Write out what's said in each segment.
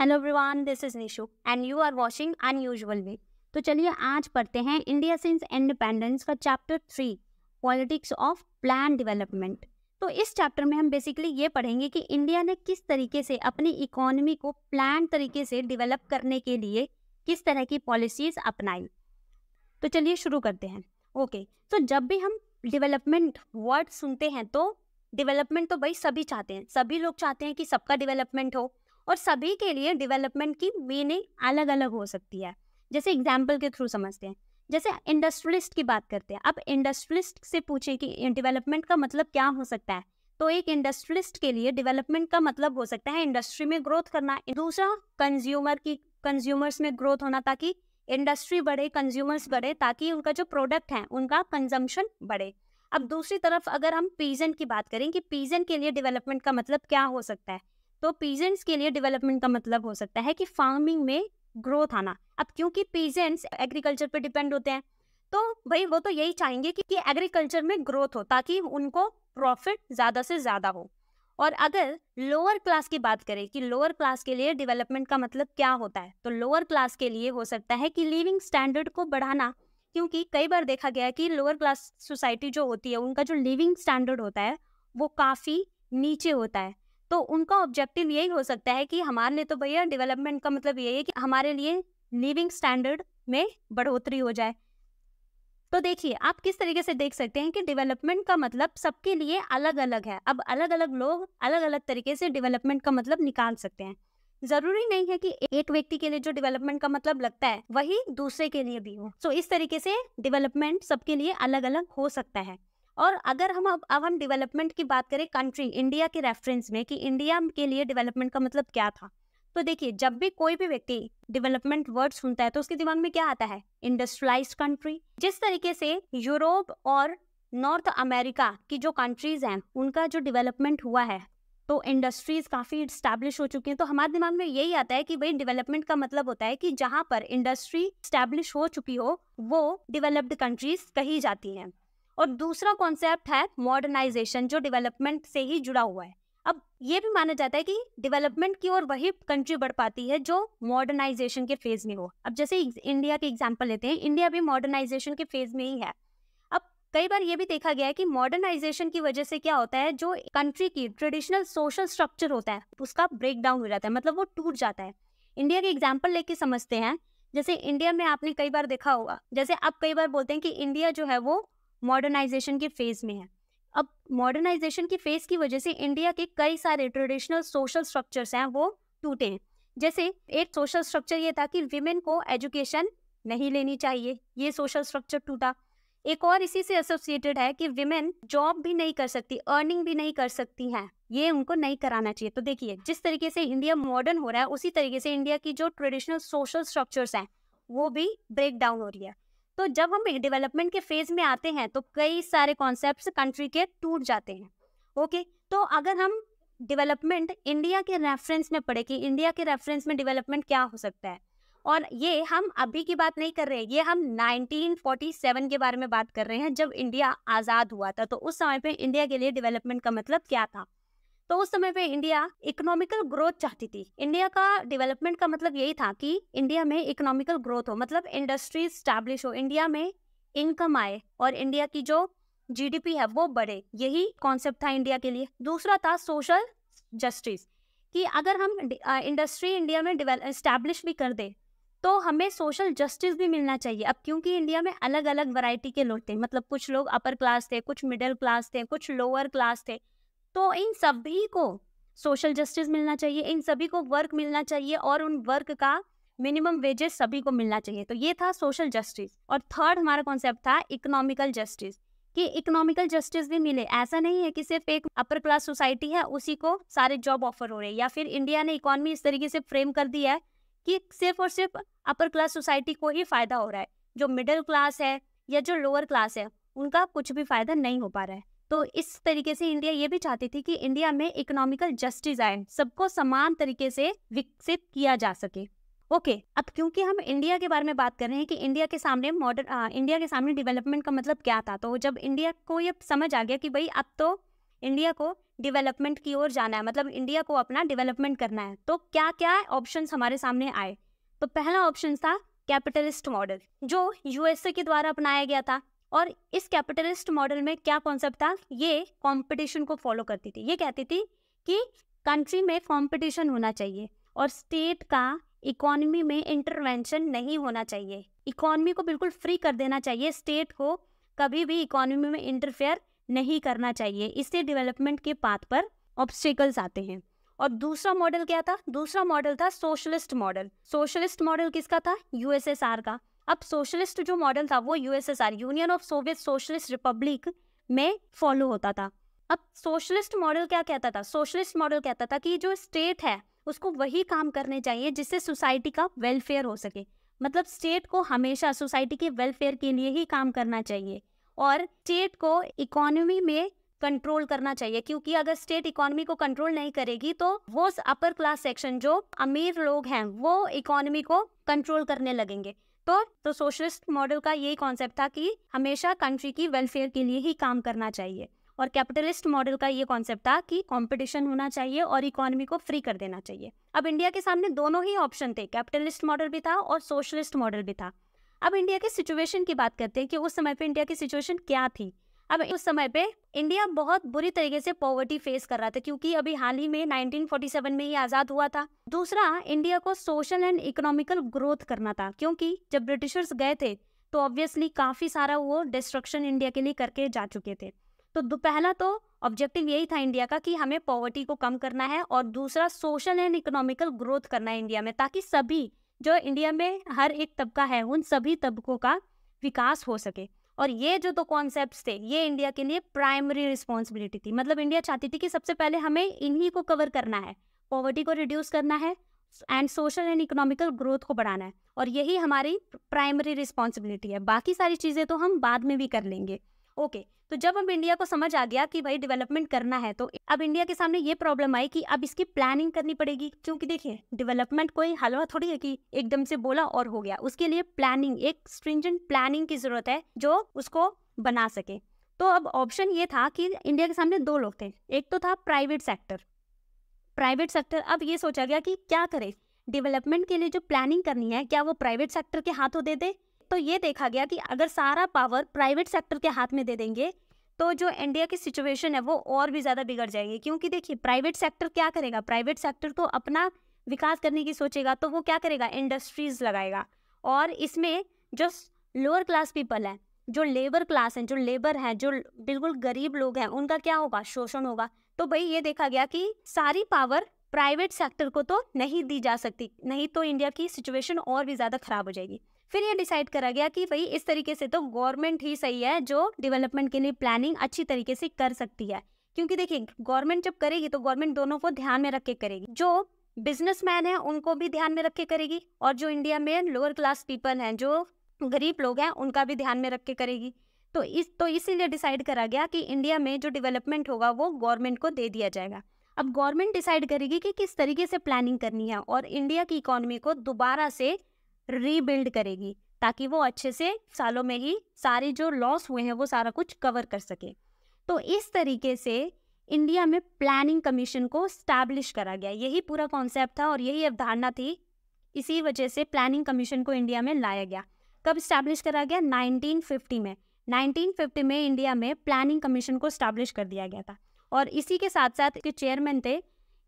Hello everyone this is Nishu and you are watching unusual way तो चलिए आज पढ़ते हैं इंडिया सिंस इंडिपेंडेंस का chapter three politics of plan development तो इस चैप्टर में हम बेसिकली ये पढ़ेंगे कि इंडिया ने किस तरीके से अपनी इकोनॉमी को प्लान तरीके से डेवलप करने के लिए किस तरह की पॉलिसीज अपनाई तो चलिए शुरू करते हैं ओके okay, तो जब भी हम डेवलपमेंट वर्ड सुनते हैं तो डेवलपमेंट तो भाई सभी चाहते हैं सभी लोग चाहते हैं कि सबका डेवलपमेंट हो और सभी के लिए डेवलपमेंट की मीनिंग अलग अलग हो सकती है जैसे एग्जाम्पल के थ्रू समझते हैं जैसे इंडस्ट्रियलिस्ट की बात करते हैं अब इंडस्ट्रियलिस्ट से पूछे कि डेवलपमेंट का मतलब क्या हो सकता है तो एक इंडस्ट्रियलिस्ट के लिए डेवलपमेंट का मतलब हो सकता है इंडस्ट्री में ग्रोथ करना दूसरा कंज्यूमर की कंज्यूमर्स में ग्रोथ होना ताकि इंडस्ट्री बढ़े कंज्यूमर्स बढ़े ताकि उनका जो प्रोडक्ट है उनका कंजम्पशन बढ़े अब दूसरी तरफ अगर हम पीजेंट की बात करें कि पीजेंट के लिए डेवलपमेंट का मतलब क्या हो सकता है तो पीजेंट्स के लिए डेवलपमेंट का मतलब हो सकता है कि फार्मिंग में ग्रोथ आना अब क्योंकि पीजेंट्स एग्रीकल्चर पर डिपेंड होते हैं तो भाई वो तो यही चाहेंगे कि, कि एग्रीकल्चर में ग्रोथ हो ताकि उनको प्रॉफिट ज़्यादा से ज़्यादा हो और अगर लोअर क्लास की बात करें कि लोअर क्लास के लिए डेवलपमेंट का मतलब क्या होता है तो लोअर क्लास के लिए हो सकता है कि लिविंग स्टैंडर्ड को बढ़ाना क्योंकि कई बार देखा गया है कि लोअर क्लास सोसाइटी जो होती है उनका जो लिविंग स्टैंडर्ड होता है वो काफ़ी नीचे होता है तो उनका ऑब्जेक्टिव यही हो सकता है कि हमारे लिए तो भैया डेवलपमेंट का मतलब यही है कि हमारे लिए लिविंग स्टैंडर्ड में बढ़ोतरी हो जाए तो देखिए आप किस तरीके से देख सकते हैं कि डेवलपमेंट का मतलब सबके लिए अलग अलग है अब अलग अलग लोग अलग अलग तरीके से डेवलपमेंट का मतलब निकाल सकते हैं जरूरी नहीं है कि एक व्यक्ति के लिए जो डेवलपमेंट का मतलब लगता है वही दूसरे के लिए भी हो सो so, इस तरीके से डेवलपमेंट सबके लिए अलग अलग हो सकता है और अगर हम अब अब हम डेवलपमेंट की बात करें कंट्री इंडिया के रेफरेंस में कि इंडिया के लिए डेवलपमेंट का मतलब क्या था तो देखिए जब भी कोई भी व्यक्ति डेवलपमेंट वर्ड सुनता है तो उसके दिमाग में क्या आता है इंडस्ट्रियलाइज कंट्री जिस तरीके से यूरोप और नॉर्थ अमेरिका की जो कंट्रीज हैं उनका जो डेवलपमेंट हुआ है तो इंडस्ट्रीज काफ़ी स्टैब्लिश हो चुकी हैं तो हमारे दिमाग में यही आता है कि भाई डेवलपमेंट का मतलब होता है कि जहाँ पर इंडस्ट्री स्टैब्लिश हो चुकी हो वो डेवलप्ड कंट्रीज कही जाती हैं और दूसरा कॉन्सेप्ट है मॉडर्नाइजेशन जो डेवलपमेंट से ही जुड़ा हुआ है अब ये भी माना जाता है कि डेवलपमेंट की ओर वही कंट्री बढ़ पाती है जो मॉडर्नाइजेशन के फेज में हो अब जैसे इंडिया के एग्जाम्पल लेते हैं इंडिया भी मॉडर्नाइजेशन के फेज में ही है अब कई बार ये भी देखा गया है कि मॉडर्नाइजेशन की वजह से क्या होता है जो कंट्री की ट्रेडिशनल सोशल स्ट्रक्चर होता है उसका ब्रेक डाउन हो जाता है मतलब वो टूट जाता है इंडिया के एग्जाम्पल लेके समझते हैं जैसे इंडिया में आपने कई बार देखा होगा जैसे आप कई बार बोलते हैं कि इंडिया जो है वो मॉडर्नाइजेशन के फेज में है अब मॉडर्नाइजेशन की फेज की वजह से इंडिया के कई सारे ट्रेडिशनल सोशल स्ट्रक्चर्स हैं वो टूटे हैं जैसे एक सोशल स्ट्रक्चर ये था कि विमेन को एजुकेशन नहीं लेनी चाहिए ये सोशल स्ट्रक्चर टूटा एक और इसी से एसोसिएटेड है कि विमेन जॉब भी नहीं कर सकती अर्निंग भी नहीं कर सकती हैं ये उनको नहीं कराना चाहिए तो देखिए जिस तरीके से इंडिया मॉडर्न हो रहा है उसी तरीके से इंडिया की जो ट्रेडिशनल सोशल स्ट्रक्चर्स हैं वो भी ब्रेक डाउन हो रही है तो जब हम डेवलपमेंट के फेज में आते हैं तो कई सारे कॉन्सेप्ट कंट्री के टूट जाते हैं ओके तो अगर हम डेवलपमेंट इंडिया के रेफरेंस में पढ़े कि इंडिया के रेफरेंस में डेवलपमेंट क्या हो सकता है और ये हम अभी की बात नहीं कर रहे हैं ये हम 1947 के बारे में बात कर रहे हैं जब इंडिया आज़ाद हुआ था तो उस समय पे इंडिया के लिए डेवलपमेंट का मतलब क्या था तो उस समय पे इंडिया इकोनॉमिकल ग्रोथ चाहती थी इंडिया का डेवलपमेंट का मतलब यही था कि इंडिया में इकोनॉमिकल ग्रोथ हो मतलब इंडस्ट्री स्टैब्लिश हो इंडिया में इनकम आए और इंडिया की जो जीडीपी है वो बढ़े यही कॉन्सेप्ट था इंडिया के लिए दूसरा था सोशल जस्टिस कि अगर हम इंडस्ट्री इंडिया में इस्टेब्लिश भी कर दे तो हमें सोशल जस्टिस भी मिलना चाहिए अब क्योंकि इंडिया में अलग अलग वैरायटी के लोग थे मतलब कुछ लोग अपर क्लास थे कुछ मिडिल क्लास थे कुछ लोअर क्लास थे तो इन सभी को सोशल जस्टिस मिलना चाहिए इन सभी को वर्क मिलना चाहिए और उन वर्क का मिनिमम वेजेस सभी को मिलना चाहिए तो ये था सोशल जस्टिस और थर्ड हमारा कॉन्सेप्ट था इकोनॉमिकल जस्टिस कि इकोनॉमिकल जस्टिस भी मिले ऐसा नहीं है कि सिर्फ एक अपर क्लास सोसाइटी है उसी को सारे जॉब ऑफर हो रहे हैं या फिर इंडिया ने इकोनॉमी इस तरीके से फ्रेम कर दिया है कि सिर्फ और सिर्फ अपर क्लास सोसाइटी को ही फायदा हो रहा है जो मिडिल क्लास है या जो लोअर क्लास है उनका कुछ भी फायदा नहीं हो पा रहा है तो इस तरीके से इंडिया ये भी चाहती थी कि इंडिया में इकोनॉमिकल जस्टिस आए सबको समान तरीके से विकसित किया जा सके ओके okay, अब क्योंकि हम इंडिया के बारे में बात कर रहे हैं कि इंडिया के सामने मॉडर्न इंडिया के सामने डेवलपमेंट का मतलब क्या था तो जब इंडिया को ये समझ आ गया कि भाई अब तो इंडिया को डेवलपमेंट की ओर जाना है मतलब इंडिया को अपना डेवलपमेंट करना है तो क्या क्या ऑप्शन हमारे सामने आए तो पहला ऑप्शन था कैपिटलिस्ट मॉडल जो यूएसए के द्वारा अपनाया गया था और इस कैपिटलिस्ट मॉडल में क्या कॉन्सेप्ट था ये कंपटीशन को फॉलो करती थी ये कहती थी कि कंट्री में कंपटीशन होना चाहिए और स्टेट का इकोनॉमी में इंटरवेंशन नहीं होना चाहिए इकोनॉमी को बिल्कुल फ्री कर देना चाहिए स्टेट को कभी भी इकोनॉमी में इंटरफेयर नहीं करना चाहिए इससे डेवलपमेंट के पाथ पर ऑब्स्टिकल्स आते हैं और दूसरा मॉडल क्या था दूसरा मॉडल था सोशलिस्ट मॉडल सोशलिस्ट मॉडल किसका था यूएसएसआर का अब सोशलिस्ट जो मॉडल था वो USSR union of Soviet socialist republic में फॉलो होता था अब सोशलिस्ट मॉडल क्या कहता था सोशलिस्ट मॉडल कहता था कि जो स्टेट है उसको वही काम करने चाहिए जिससे सोसाइटी का वेलफेयर हो सके मतलब स्टेट को हमेशा सोसाइटी के वेलफेयर के लिए ही काम करना चाहिए और स्टेट को इकोनॉमी में कंट्रोल करना चाहिए क्योंकि अगर स्टेट इकोनॉमी को कंट्रोल नहीं करेगी तो वो अपर क्लास सेक्शन जो अमीर लोग हैं वो इकोनॉमी को कंट्रोल करने लगेंगे तो तो सोशलिस्ट मॉडल का यही कॉन्सेप्ट था कि हमेशा कंट्री की वेलफेयर के लिए ही काम करना चाहिए और कैपिटलिस्ट मॉडल का ये कॉन्सेप्ट था कि कंपटीशन होना चाहिए और इकोनॉमी को फ्री कर देना चाहिए अब इंडिया के सामने दोनों ही ऑप्शन थे कैपिटलिस्ट मॉडल भी था और सोशलिस्ट मॉडल भी था अब इंडिया के सिचुएशन की बात करते हैं कि उस समय पर इंडिया की सिचुएशन क्या थी अब उस समय पे इंडिया बहुत बुरी तरीके से पॉवर्टी फेस कर रहा था क्योंकि अभी हाल ही में 1947 में ही आज़ाद हुआ था दूसरा इंडिया को सोशल एंड इकोनॉमिकल ग्रोथ करना था क्योंकि जब ब्रिटिशर्स गए थे तो ऑब्वियसली काफ़ी सारा वो डिस्ट्रक्शन इंडिया के लिए करके जा चुके थे तो पहला तो ऑब्जेक्टिव यही था इंडिया का कि हमें पॉवर्टी को कम करना है और दूसरा सोशल एंड इकोनॉमिकल ग्रोथ करना है इंडिया में ताकि सभी जो इंडिया में हर एक तबका है उन सभी तबकों का विकास हो सके और ये जो तो कॉन्सेप्ट थे ये इंडिया के लिए प्राइमरी रिस्पॉन्सिबिलिटी थी मतलब इंडिया चाहती थी कि सबसे पहले हमें इन्हीं को कवर करना है पॉवर्टी को रिड्यूस करना है and social and economical growth को बढ़ाना है और यही हमारी प्राइमरी रिस्पॉन्सिबिलिटी है बाकी सारी चीज़ें तो हम बाद में भी कर लेंगे ओके तो जब अब इंडिया को समझ आ गया कि भाई डेवलपमेंट करना है तो अब इंडिया के सामने ये प्रॉब्लम आई कि अब इसकी प्लानिंग करनी पड़ेगी क्योंकि देखिए डेवलपमेंट कोई हलवा थोड़ी है कि एकदम से बोला और हो गया उसके लिए प्लानिंग एक स्ट्रिंजेंट प्लानिंग की जरूरत है जो उसको बना सके तो अब ऑप्शन ये था कि इंडिया के सामने दो लोग थे एक तो था प्राइवेट सेक्टर प्राइवेट सेक्टर अब ये सोचा गया कि क्या करे डेवलपमेंट के लिए जो प्लानिंग करनी है क्या वो प्राइवेट सेक्टर के हाथों दे दे तो ये देखा गया कि अगर सारा पावर प्राइवेट सेक्टर के हाथ में दे देंगे तो जो इंडिया की सिचुएशन है वो और भी ज़्यादा बिगड़ जाएगी क्योंकि देखिए प्राइवेट सेक्टर क्या करेगा प्राइवेट सेक्टर तो अपना विकास करने की सोचेगा तो वो क्या करेगा इंडस्ट्रीज़ लगाएगा और इसमें जो लोअर क्लास पीपल हैं जो लेबर क्लास हैं जो लेबर हैं जो बिल्कुल गरीब लोग हैं उनका क्या होगा शोषण होगा तो भाई ये देखा गया कि सारी पावर प्राइवेट सेक्टर को तो नहीं दी जा सकती नहीं तो इंडिया की सिचुएशन और भी ज़्यादा खराब हो जाएगी फिर ये डिसाइड करा गया कि भाई इस तरीके से तो गवर्नमेंट ही सही है जो डेवलपमेंट के लिए प्लानिंग अच्छी तरीके से कर सकती है क्योंकि देखिए गवर्नमेंट जब करेगी तो गवर्नमेंट दोनों को ध्यान में रख के करेगी जो बिजनेसमैन है उनको भी ध्यान में रख के करेगी और जो इंडिया में लोअर क्लास पीपल हैं जो गरीब लोग हैं उनका भी ध्यान में रख के करेगी तो इस तो इसीलिए डिसाइड करा गया कि इंडिया में जो डेवलपमेंट होगा वो गवर्नमेंट को दे दिया जाएगा अब गवर्नमेंट डिसाइड करेगी कि किस तरीके से प्लानिंग करनी है और इंडिया की इकोनॉमी को दोबारा से रीबिल्ड करेगी ताकि वो अच्छे से सालों में ही सारे जो लॉस हुए हैं वो सारा कुछ कवर कर सके तो इस तरीके से इंडिया में प्लानिंग कमीशन को स्टैब्लिश करा गया यही पूरा कॉन्सेप्ट था और यही अवधारणा थी इसी वजह से प्लानिंग कमीशन को इंडिया में लाया गया कब स्टैब्लिश करा गया 1950 में 1950 में इंडिया में प्लानिंग कमीशन को स्टैब्लिश कर दिया गया था और इसी के साथ साथ के चेयरमैन थे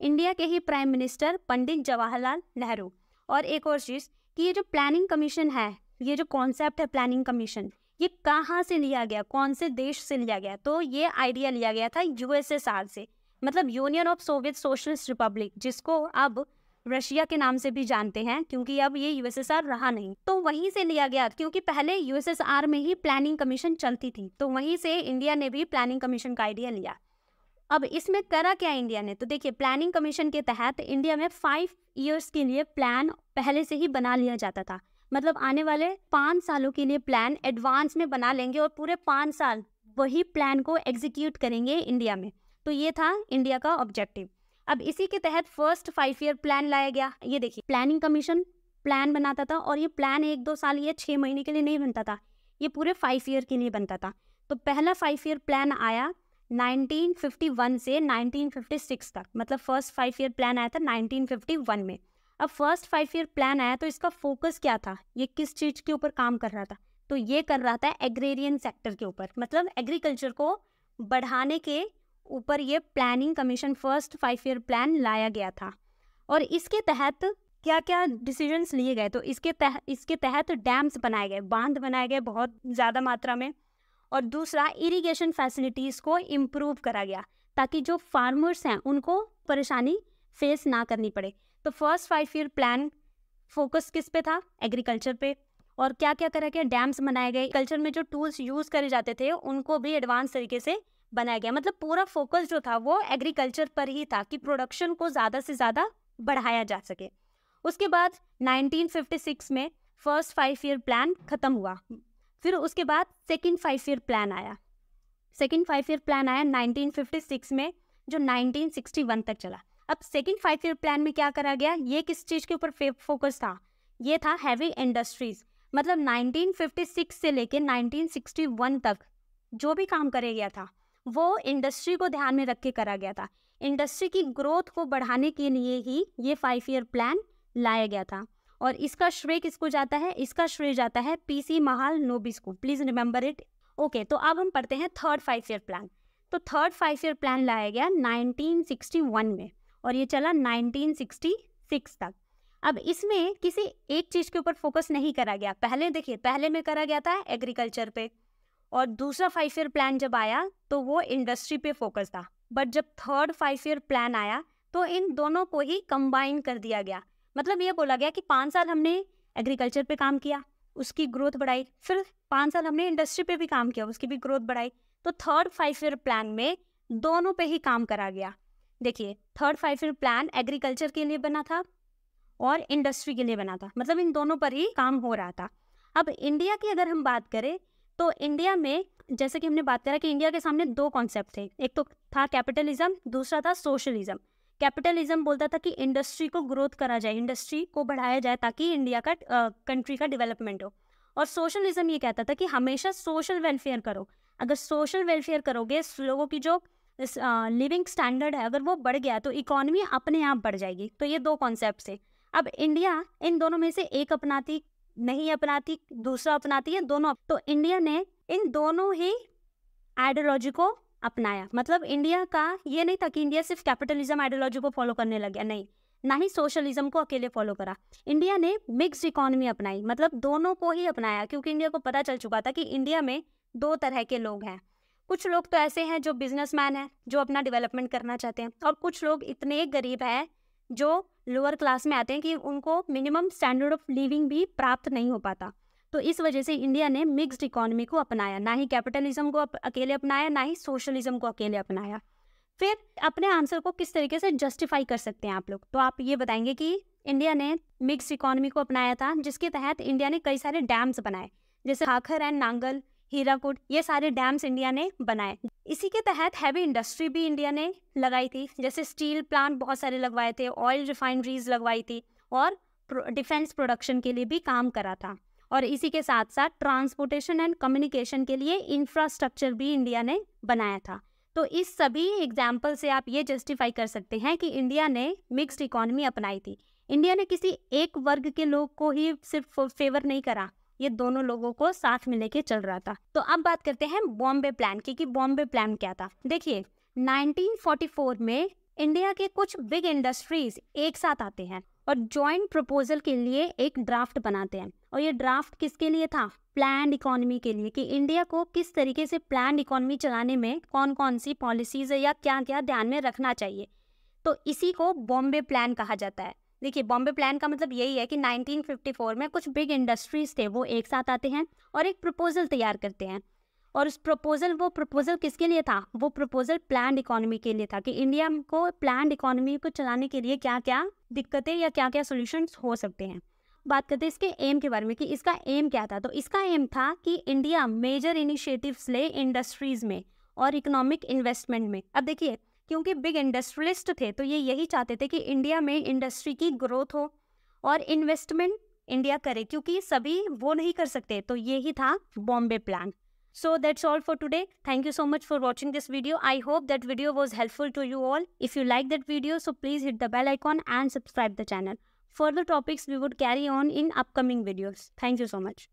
इंडिया के ही प्राइम मिनिस्टर पंडित जवाहरलाल नेहरू और एक और चीज़ कि ये जो प्लानिंग कमीशन है ये जो कॉन्सेप्ट है प्लानिंग कमीशन ये कहाँ से लिया गया कौन से देश से लिया गया तो ये आइडिया लिया गया था यूएसएसआर से मतलब union of Soviet socialist republic जिसको अब रशिया के नाम से भी जानते हैं क्योंकि अब ये यूएसएसआर रहा नहीं तो वहीं से लिया गया क्योंकि पहले यूएसएसआर में ही प्लानिंग कमीशन चलती थी तो वहीं से इंडिया ने भी प्लानिंग कमीशन का आइडिया लिया अब इसमें करा क्या इंडिया ने तो देखिए प्लानिंग कमीशन के तहत इंडिया में फाइव ईयर्स के लिए प्लान पहले से ही बना लिया जाता था मतलब आने वाले पाँच सालों के लिए प्लान एडवांस में बना लेंगे और पूरे पाँच साल वही प्लान को एग्जीक्यूट करेंगे इंडिया में तो ये था इंडिया का ऑब्जेक्टिव अब इसी के तहत फर्स्ट फाइव ईयर प्लान लाया गया ये देखिए प्लानिंग कमीशन प्लान बनाता था और ये प्लान एक दो साल या छः महीने के लिए नहीं बनता था ये पूरे फाइव ईयर के लिए बनता था तो पहला फाइव ईयर प्लान आया 1951 से 1956 तक मतलब फर्स्ट फाइव ईयर प्लान आया था 1951 में अब फर्स्ट फाइव ईयर प्लान आया तो इसका फोकस क्या था ये किस चीज़ के ऊपर काम कर रहा था तो ये कर रहा था एग्रेरियन सेक्टर के ऊपर मतलब एग्रीकल्चर को बढ़ाने के ऊपर ये planning commission first five year plan लाया गया था और इसके तहत क्या क्या डिसीजंस लिए गए तो इसके तह इसके तहत डैम्स बनाए गए बांध बनाए गए बहुत ज़्यादा मात्रा में और दूसरा इरिगेशन फैसिलिटीज़ को इम्प्रूव करा गया ताकि जो फार्मर्स हैं उनको परेशानी फेस ना करनी पड़े तो first five year plan focus किस पे था एग्रीकल्चर पे और क्या क्या करा गया डैम्स बनाए गए कल्चर में जो टूल्स यूज़ करे जाते थे उनको भी एडवांस तरीके से बनाया गया मतलब पूरा फोकस जो था वो एग्रीकल्चर पर ही था कि प्रोडक्शन को ज़्यादा से ज़्यादा बढ़ाया जा सके उसके बाद 1956 में फर्स्ट फाइव ईयर प्लान ख़त्म हुआ फिर उसके बाद सेकेंड फाइव ईयर प्लान आया सेकेंड फाइव ईयर प्लान आया 1956 में जो 1961 तक चला अब सेकेंड फाइव ईयर प्लान में क्या करा गया ये किस चीज़ के ऊपर फोकस था ये था हैवी इंडस्ट्रीज मतलब 1956 से लेके 1961 तक जो भी काम करे गया था वो इंडस्ट्री को ध्यान में रख के करा गया था इंडस्ट्री की ग्रोथ को बढ़ाने के लिए ही ये फाइव ईयर प्लान लाया गया था और इसका श्रेय किसको जाता है इसका श्रेय जाता है पीसी महाल नोबिस को प्लीज रिमेंबर इट ओके तो अब हम पढ़ते हैं थर्ड फाइव ईयर प्लान तो थर्ड फाइव ईयर प्लान लाया गया 1961 में और ये चला 1966 तक अब इसमें किसी एक चीज़ के ऊपर फोकस नहीं करा गया पहले देखिए पहले में करा गया था एग्रीकल्चर पे और दूसरा फाइव ईयर प्लान जब आया तो वो इंडस्ट्री पे फोकस था बट जब थर्ड फाइव ईयर प्लान आया तो इन दोनों को ही कंबाइन कर दिया गया मतलब ये बोला गया कि पाँच साल हमने एग्रीकल्चर पे काम किया उसकी ग्रोथ बढ़ाई फिर पाँच साल हमने इंडस्ट्री पे भी काम किया उसकी भी ग्रोथ बढ़ाई तो थर्ड फाइव ईयर प्लान में दोनों पे ही काम करा गया देखिए third five year plan agriculture के लिए बना था और इंडस्ट्री के लिए बना था मतलब इन दोनों पर ही काम हो रहा था अब इंडिया की अगर हम बात करें तो इंडिया में जैसे कि हमने बात करा कि इंडिया के सामने दो कॉन्सेप्ट थे एक तो था कैपिटलिज्म दूसरा था सोशलिज्म कैपिटलिज्म बोलता था कि इंडस्ट्री को ग्रोथ करा जाए इंडस्ट्री को बढ़ाया जाए ताकि इंडिया का कंट्री का डेवलपमेंट हो और सोशलिज्म ये कहता था कि हमेशा सोशल वेलफेयर करो अगर सोशल वेलफेयर करोगे लोगों की जो लिविंग स्टैंडर्ड है अगर वो बढ़ गया तो इकोनॉमी अपने आप बढ़ जाएगी तो ये दो कॉन्सेप्ट है अब इंडिया इन दोनों में से एक अपनाती नहीं अपनाती दूसरा अपनाती है दोनों तो इंडिया ने इन दोनों ही आइडियोलॉजी को अपनाया मतलब इंडिया का ये नहीं था कि इंडिया सिर्फ कैपिटलिज्म आइडियोलॉजी को फॉलो करने लग गया नहीं ना ही सोशलिज्म को अकेले फॉलो करा इंडिया ने मिक्स इकोनॉमी अपनाई मतलब दोनों को ही अपनाया क्योंकि इंडिया को पता चल चुका था कि इंडिया में दो तरह के लोग हैं कुछ लोग तो ऐसे हैं जो बिजनेसमैन हैं जो अपना डेवलपमेंट करना चाहते हैं और कुछ लोग इतने गरीब हैं जो लोअर क्लास में आते हैं कि उनको मिनिमम स्टैंडर्ड ऑफ लिविंग भी प्राप्त नहीं हो पाता तो इस वजह से इंडिया ने मिक्स्ड इकोनॉमी को अपनाया ना ही कैपिटलिज्म को अप, अकेले अपनाया ना ही सोशलिज्म को अकेले अपनाया फिर अपने आंसर को किस तरीके से जस्टिफाई कर सकते हैं आप लोग तो आप ये बताएंगे कि इंडिया ने मिक्स इकोनॉमी को अपनाया था जिसके तहत इंडिया ने कई सारे डैम्स बनाए जैसे खाखर एंड नांगल हीराकुट ये सारे डैम्स इंडिया ने बनाए इसी के तहत हैवी इंडस्ट्री भी इंडिया ने लगाई थी जैसे स्टील प्लांट बहुत सारे लगवाए थे ऑयल रिफाइनरीज लगवाई थी और डिफेंस प्रोडक्शन के लिए भी काम करा था और इसी के साथ साथ ट्रांसपोर्टेशन एंड कम्युनिकेशन के लिए इंफ्रास्ट्रक्चर भी इंडिया ने बनाया था तो इस सभी एग्जाम्पल से आप ये जस्टिफाई कर सकते हैं कि इंडिया ने मिक्स्ड इकोनॉमी अपनाई थी इंडिया ने किसी एक वर्ग के लोग को ही सिर्फ फेवर नहीं करा ये दोनों लोगों को साथ में लेके चल रहा था तो अब बात करते हैं बॉम्बे प्लान की कि बॉम्बे प्लान क्या था देखिए 1944 में इंडिया के कुछ बिग इंडस्ट्रीज एक साथ आते हैं और जॉइंट प्रपोजल के लिए एक ड्राफ्ट बनाते हैं और ये ड्राफ्ट किसके लिए था प्लान इकोनॉमी के लिए कि इंडिया को किस तरीके से प्लान इकोनॉमी चलाने में कौन कौन सी पॉलिसीज या क्या क्या ध्यान में रखना चाहिए तो इसी को बॉम्बे प्लान कहा जाता है देखिए बॉम्बे प्लान का मतलब यही है कि 1954 में कुछ बिग इंडस्ट्रीज थे वो एक साथ आते हैं और एक प्रपोजल तैयार करते हैं और उस प्रपोजल वो प्रपोजल किसके लिए था वो प्रपोजल प्लान इकोनॉमी के लिए था कि इंडिया को प्लान इकोनॉमी को चलाने के लिए क्या क्या दिक्कतें या क्या क्या सोल्यूशन हो सकते हैं बात करते हैं इसके एम के बारे में कि इसका एम क्या था तो इसका एम था कि इंडिया मेजर इनिशिएटिव्स ले इंडस्ट्रीज में और इकोनॉमिक इन्वेस्टमेंट में अब देखिए क्योंकि बिग इंडस्ट्रियलिस्ट थे तो ये यही चाहते थे कि इंडिया में इंडस्ट्री की ग्रोथ हो और इन्वेस्टमेंट इंडिया करे क्योंकि सभी वो नहीं कर सकते तो ये ही था Bombay plan so that's all for today thank you so much for watching this video I hope that video was helpful to you all if you like that video so please hit the bell icon and subscribe the channel Further topics we would carry on in upcoming videos. Thank you so much.